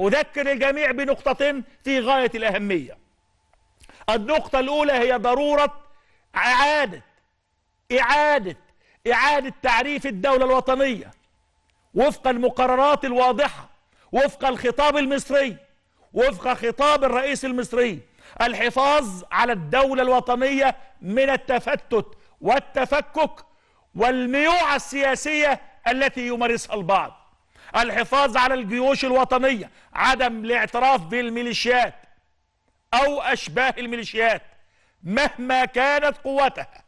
أذكر الجميع بنقطتين في غاية الأهمية النقطة الأولى هي ضرورة إعادة إعادة إعادة تعريف الدولة الوطنية وفق المقررات الواضحة وفق الخطاب المصري وفق خطاب الرئيس المصري الحفاظ على الدولة الوطنية من التفتت والتفكك والميوعة السياسية التي يمارسها البعض الحفاظ على الجيوش الوطنية عدم الاعتراف بالميليشيات أو أشباه الميليشيات مهما كانت قوتها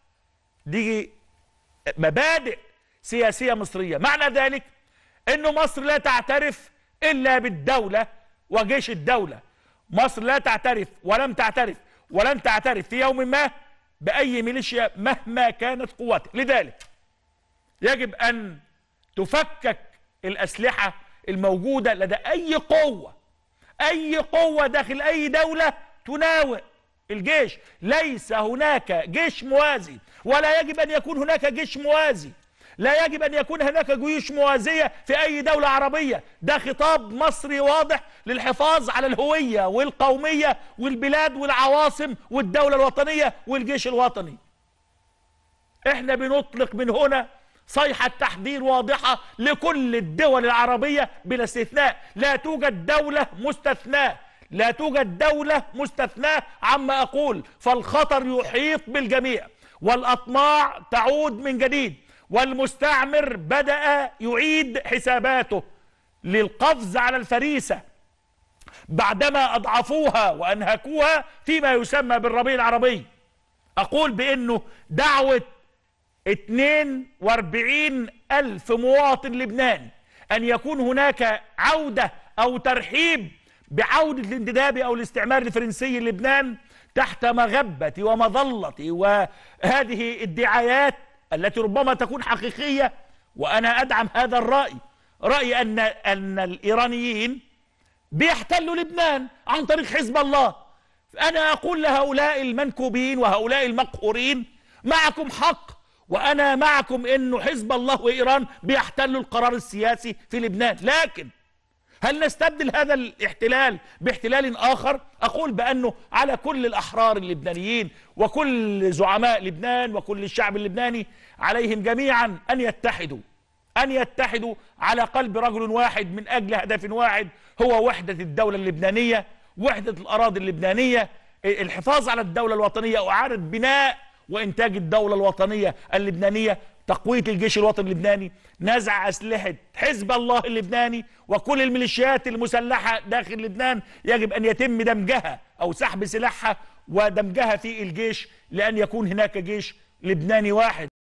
دي مبادئ سياسية مصرية معنى ذلك أن مصر لا تعترف إلا بالدولة وجيش الدولة مصر لا تعترف ولم تعترف ولن تعترف في يوم ما بأي ميليشيا مهما كانت قوتها لذلك يجب أن تفكك الأسلحة الموجودة لدى أي قوة أي قوة داخل أي دولة تناوئ الجيش ليس هناك جيش موازي ولا يجب أن يكون هناك جيش موازي لا يجب أن يكون هناك جيوش موازية في أي دولة عربية ده خطاب مصري واضح للحفاظ على الهوية والقومية والبلاد والعواصم والدولة الوطنية والجيش الوطني احنا بنطلق من هنا صيحة تحذير واضحة لكل الدول العربية بلا استثناء لا توجد دولة مستثناة لا توجد دولة مستثناة عما أقول فالخطر يحيط بالجميع والأطماع تعود من جديد والمستعمر بدأ يعيد حساباته للقفز على الفريسة بعدما أضعفوها وأنهكوها فيما يسمى بالربيع العربي أقول بأنه دعوة 42 ألف مواطن لبناني أن يكون هناك عودة أو ترحيب بعودة الانتداب أو الاستعمار الفرنسي للبنان تحت مغبة ومظلة وهذه الدعايات التي ربما تكون حقيقية وأنا أدعم هذا الرأي رأي أن أن الإيرانيين بيحتلوا لبنان عن طريق حزب الله أنا أقول لهؤلاء المنكوبين وهؤلاء المقهورين معكم حق وأنا معكم أنه حزب الله وإيران بيحتلوا القرار السياسي في لبنان لكن هل نستبدل هذا الاحتلال باحتلال آخر؟ أقول بأنه على كل الأحرار اللبنانيين وكل زعماء لبنان وكل الشعب اللبناني عليهم جميعا أن يتحدوا أن يتحدوا على قلب رجل واحد من أجل هدف واحد هو وحدة الدولة اللبنانية وحدة الأراضي اللبنانية الحفاظ على الدولة الوطنية وإعادة بناء وإنتاج الدولة الوطنية اللبنانية تقوية الجيش الوطني اللبناني نزع أسلحة حزب الله اللبناني وكل الميليشيات المسلحة داخل لبنان يجب أن يتم دمجها أو سحب سلاحها ودمجها في الجيش لأن يكون هناك جيش لبناني واحد